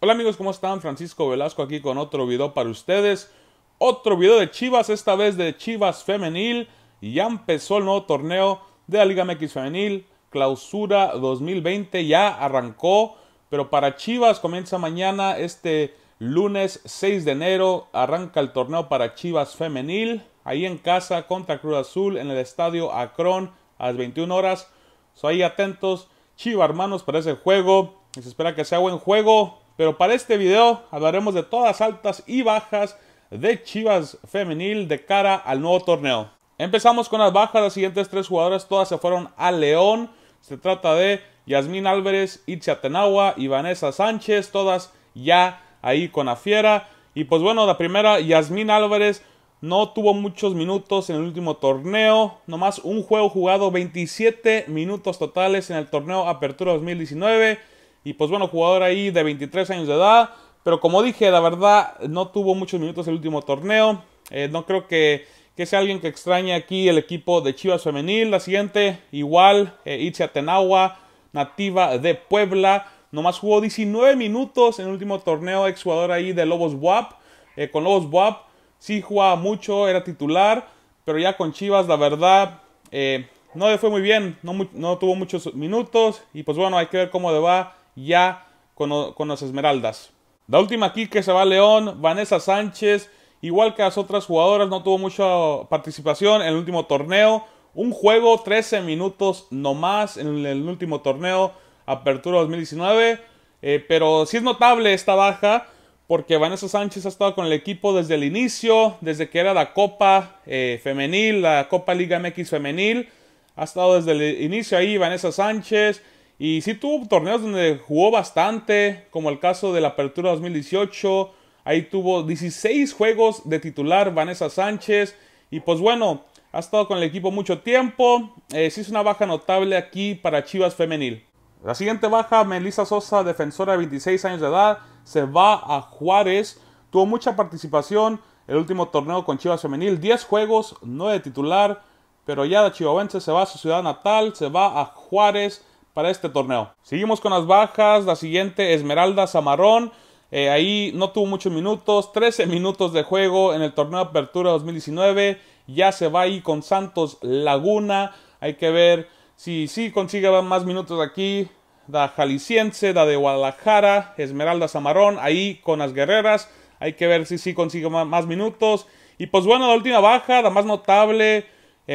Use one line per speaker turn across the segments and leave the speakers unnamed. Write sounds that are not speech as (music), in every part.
Hola amigos, ¿cómo están? Francisco Velasco aquí con otro video para ustedes. Otro video de Chivas, esta vez de Chivas Femenil. Ya empezó el nuevo torneo de la Liga MX Femenil, clausura 2020, ya arrancó. Pero para Chivas comienza mañana, este lunes 6 de enero, arranca el torneo para Chivas Femenil. Ahí en casa contra Cruz Azul en el estadio Akron a las 21 horas. Soy ahí atentos, Chivas hermanos, para ese juego. Se espera que sea buen juego pero para este video hablaremos de todas las altas y bajas de Chivas Femenil de cara al nuevo torneo. Empezamos con las bajas, las siguientes tres jugadoras todas se fueron a León. Se trata de Yasmín Álvarez, Itzia Tenagua y Vanessa Sánchez, todas ya ahí con la fiera. Y pues bueno, la primera, Yasmín Álvarez no tuvo muchos minutos en el último torneo, nomás un juego jugado, 27 minutos totales en el torneo Apertura 2019. Y pues bueno, jugador ahí de 23 años de edad. Pero como dije, la verdad, no tuvo muchos minutos el último torneo. Eh, no creo que, sea alguien que extrañe aquí el equipo de Chivas Femenil. La siguiente, igual, eh, Itzi Atenagua, nativa de Puebla. Nomás jugó 19 minutos en el último torneo, ex jugador ahí de Lobos WAP. Eh, con Lobos WAP sí jugaba mucho, era titular, pero ya con Chivas, la verdad, eh, no le fue muy bien, no, no, tuvo muchos minutos. Y pues bueno, hay que ver cómo le va ya con, con las Esmeraldas. La última aquí que se va León, Vanessa Sánchez, igual que las otras jugadoras, no tuvo mucha participación en el último torneo. Un juego, 13 minutos nomás en el último torneo, Apertura 2019. Eh, pero sí es notable esta baja, porque Vanessa Sánchez ha estado con el equipo desde el inicio, desde que era la Copa eh, Femenil, la Copa Liga MX Femenil. Ha estado desde el inicio ahí Vanessa Sánchez. Y sí tuvo torneos donde jugó bastante, como el caso de la Apertura 2018. Ahí tuvo 16 juegos de titular Vanessa Sánchez. Y pues bueno, ha estado con el equipo mucho tiempo. Eh, es una baja notable aquí para Chivas Femenil. La siguiente baja, Melissa Sosa, defensora de 26 años de edad, se va a Juárez. Tuvo mucha participación el último torneo con Chivas Femenil. 10 juegos, 9 de titular. Pero ya de Chihuahuense se va a su ciudad natal, se va a Juárez para este torneo. Seguimos con las bajas. La siguiente, Esmeralda Zamarrón. Eh, ahí no tuvo muchos minutos, 13 (laughs) minutos de juego en el torneo Apertura 2019. Ya se va ahí con Santos Laguna. Hay que ver si sí si consigue más minutos aquí. Da Jalisciense, da de Guadalajara, Esmeralda Zamarrón, ahí con las guerreras. Hay que ver si sí consigue más, minutos. Y pues bueno, la última baja, la más notable,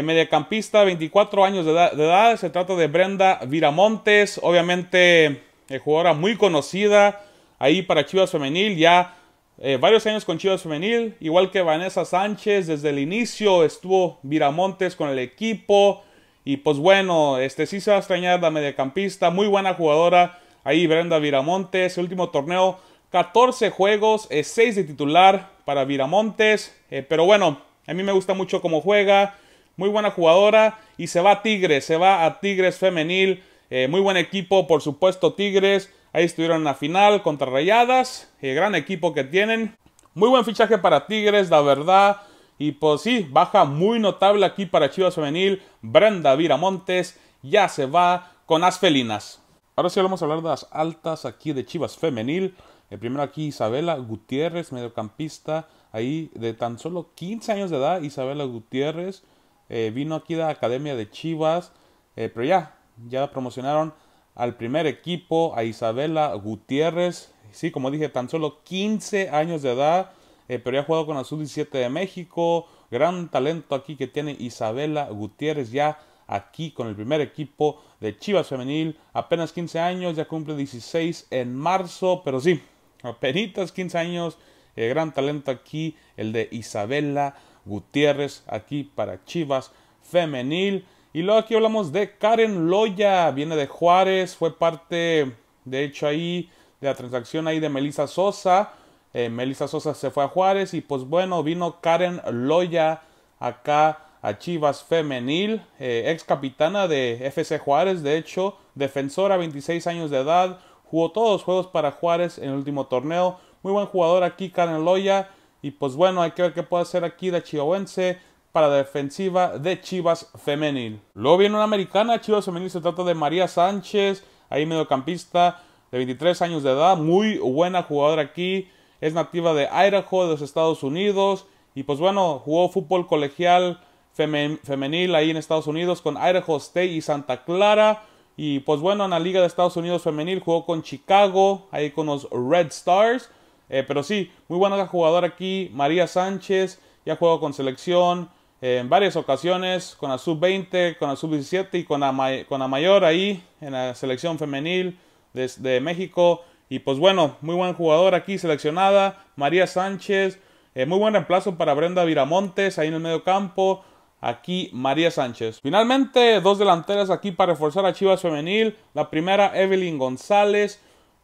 Mediacampista, eh, mediocampista, 24 años de edad, Se trata de Brenda Viramontes. Obviamente, eh, jugadora muy conocida ahí para Chivas Femenil. Ya eh, varios años con Chivas Femenil. Igual que Vanessa Sánchez, desde el inicio estuvo Viramontes con el equipo. Y pues bueno, este sí se va a extrañar la mediocampista. Muy buena jugadora. Ahí Brenda Viramontes. último torneo, 14 juegos, 6 de titular para Viramontes. pero bueno, a mí me gusta mucho cómo juega muy buena jugadora y se va a Tigres, se va a Tigres femenil, eh, muy buen equipo, por supuesto Tigres, ahí estuvieron en la final contra Rayadas, eh, gran equipo que tienen, muy buen fichaje para Tigres, la verdad, y pues sí, baja muy notable aquí para Chivas femenil, Brenda Viramontes ya se va con las felinas. Ahora sí vamos a hablar de las altas aquí de Chivas femenil, el eh, primero aquí Isabela Gutiérrez, mediocampista, ahí de tan solo 15 años de edad, Isabela Gutiérrez, eh, vino aquí de la Academia de Chivas, eh, pero ya, ya promocionaron al primer equipo, a Isabela Gutiérrez, sí, como dije, tan solo 15 años de edad, eh, pero ya ha jugado con la Sub-17 de México, gran talento aquí que tiene Isabela Gutiérrez ya aquí con el primer equipo de Chivas Femenil, apenas 15 años, ya cumple 16 en marzo, pero sí, apenas 15 años, gran talento aquí el de Isabela Gutiérrez aquí para Chivas Femenil. Y luego aquí hablamos de Karen Loya, viene de Juárez, fue parte de hecho ahí de la transacción ahí de Melissa Sosa. Melisa eh, Melissa Sosa se fue a Juárez y pues bueno, vino Karen Loya acá a Chivas Femenil, eh, ex capitana de FC Juárez, de hecho, defensora, 26 años de edad, jugó todos los juegos para Juárez en el último torneo. Muy buen jugador aquí, Karen Loya. Y pues bueno, hay que ver qué puede hacer aquí la chihuahuense para la defensiva de Chivas Femenil. Luego viene una americana, Chivas Femenil, se trata de María Sánchez, ahí mediocampista de 23 años de edad, muy buena jugadora aquí, es nativa de Idaho, de los Estados Unidos, y pues bueno, jugó fútbol colegial femenil ahí en Estados Unidos con Idaho State y Santa Clara, y pues bueno, en la Liga de Estados Unidos Femenil jugó con Chicago, ahí con los Red Stars, eh, pero sí, muy buena jugadora aquí. María Sánchez ya ha jugado con selección eh, en varias ocasiones, con la sub-20, con la sub-17 y con la, mayor ahí en la selección femenil de, México. Y pues bueno, muy buen jugador aquí seleccionada. María Sánchez, eh, muy buen reemplazo para Brenda Viramontes ahí en el medio campo. Aquí María Sánchez. Finalmente, dos delanteras aquí para reforzar a Chivas Femenil. La primera, Evelyn González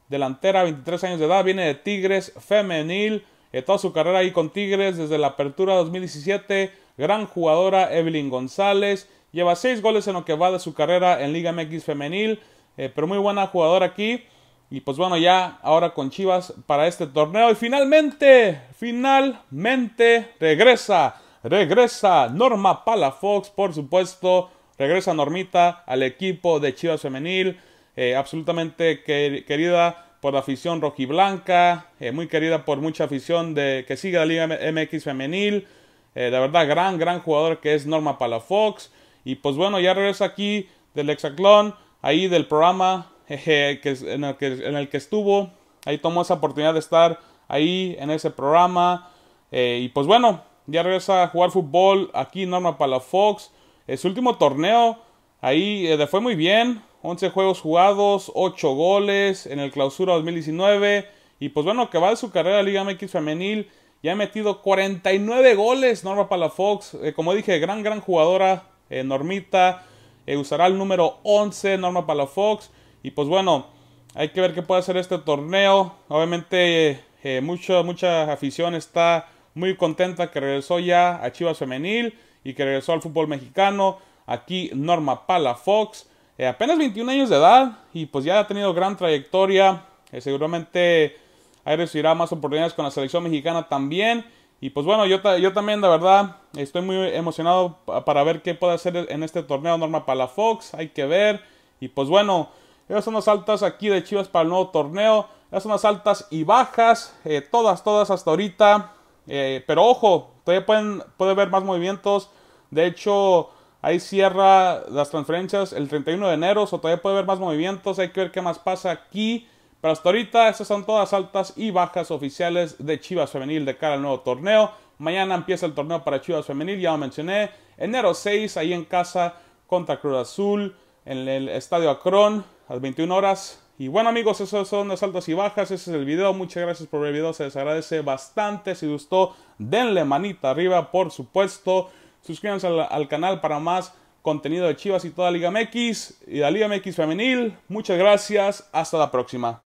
delantera, 23 años de edad, viene de Tigres femenil, eh, toda su carrera ahí con Tigres desde la apertura 2017, gran jugadora Evelyn González, lleva 6 goles en lo que va de su carrera en Liga MX femenil, eh, pero muy buena jugadora aquí. Y pues bueno, ya ahora con Chivas para este torneo. Y finalmente, finalmente regresa, regresa Norma Palafox, por supuesto. Regresa Normita al equipo de Chivas Femenil. Eh, absolutamente querida por la afición rojiblanca, eh, muy querida por mucha afición de, que sigue la Liga MX femenil. ...de eh, la verdad, gran, gran jugador que es Norma Palafox. Y pues bueno, ya regresa aquí del hexaclón, ahí del programa (laughs) que, en, el que, en, el que, estuvo. Ahí tomó esa oportunidad de estar ahí en ese programa. y pues bueno, ya regresa a jugar fútbol aquí Norma Palafox. su último torneo, ahí le fue muy bien. 11 juegos jugados, 8 goles en el clausura 2019. Y pues bueno, que va de su carrera Liga MX femenil. Ya ha metido 49 goles Norma Palafox. Eh, como dije, gran, gran jugadora. Eh, Normita eh, usará el número 11 Norma Palafox. Y pues bueno, hay que ver qué puede hacer este torneo. Obviamente, mucha afición está muy contenta que regresó ya a Chivas Femenil y que regresó al fútbol mexicano. Aquí Norma Palafox. Eh, apenas 21 años de edad y pues ya ha tenido gran trayectoria. Eh, seguramente ahí recibirá más oportunidades con la selección mexicana también. Y pues bueno, yo, yo también, la verdad, estoy muy emocionado para ver qué puede hacer en este torneo Norma Fox. Hay que ver. Y pues bueno, esas son las altas aquí de Chivas para el nuevo torneo. Esas son las altas y bajas. Eh, todas, todas hasta ahorita. pero ojo, todavía pueden, puede haber más movimientos. De hecho, Ahí cierra las transferencias el 31 de enero, o todavía puede haber más movimientos, hay que ver qué más pasa aquí. Pero hasta ahorita esas son todas altas y bajas oficiales de Chivas Femenil de cara al nuevo torneo. Mañana empieza el torneo para Chivas Femenil, ya lo mencioné. Enero 6, ahí en casa contra Cruz Azul, en el Estadio Acron, a las 21 horas. Y bueno amigos, esas son las altas y bajas, ese es el video, muchas gracias por ver el video, se les agradece bastante, si gustó denle manita arriba, por supuesto. Suscríbanse al, canal para más contenido de Chivas y toda Liga MX y la Liga MX femenil. Muchas gracias. Hasta la próxima.